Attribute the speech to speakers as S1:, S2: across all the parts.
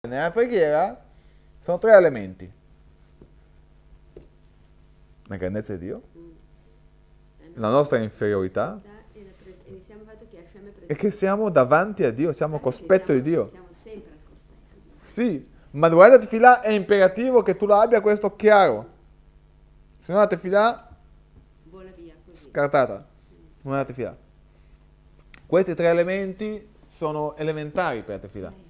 S1: Nella preghiera sono tre elementi. La grandezza di Dio, mm. la nostra inferiorità e che siamo davanti a Dio, siamo a cospetto di Dio. Sì, ma durante la tefilà è imperativo che tu lo abbia questo chiaro. Se non la tefilà scartata. Non è la tefilà. Questi tre elementi sono elementari per la tefilà.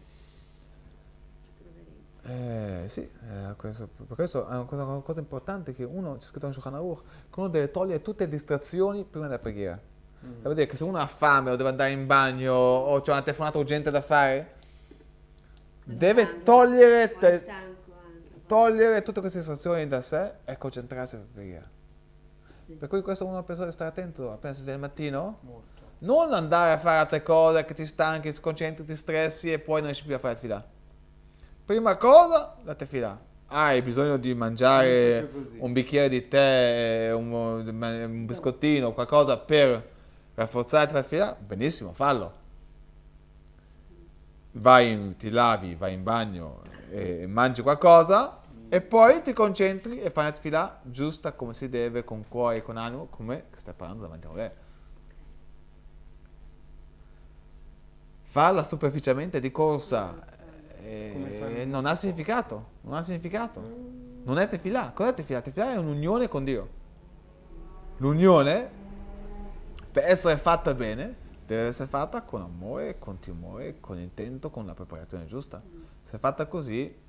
S1: Eh, sì, eh, questo, questo, è una cosa, una cosa, importante che uno, c'è scritto in Shulchan Aruch, che uno deve togliere tutte le distrazioni prima della preghiera. Mm. Da vedere che se uno ha fame o deve andare in bagno o c'è una telefonata urgente da fare, Ma deve stanco, togliere, te, togliere, tutte queste distrazioni da sé e concentrarsi sulla preghiera. Sì. Per cui questo uno pensa di stare attento appena si sveglia al mattino. Molto. Non andare a fare altre cose che ti stanchi, ti concentri, ti stressi e poi non riesci più a fare fila Prima cosa, la tefilà. Ah, hai bisogno di mangiare un bicchiere di tè, eh, un, un biscottino, qualcosa per rafforzare la tefilà? Benissimo, fallo. Vai, in, ti lavi, vai in bagno e mangi qualcosa e poi ti concentri e fai la tefilà giusta come si deve, con cuore e con animo, come stai parlando davanti a un Falla superficialmente di corsa. Eh, non ha significato, non ha significato. Non è tefilà. Cos'è tefilà? Tefilà è un'unione con Dio. L'unione, per essere fatta bene, deve essere fatta con amore, con timore, con intento, con la preparazione giusta. Se è fatta così,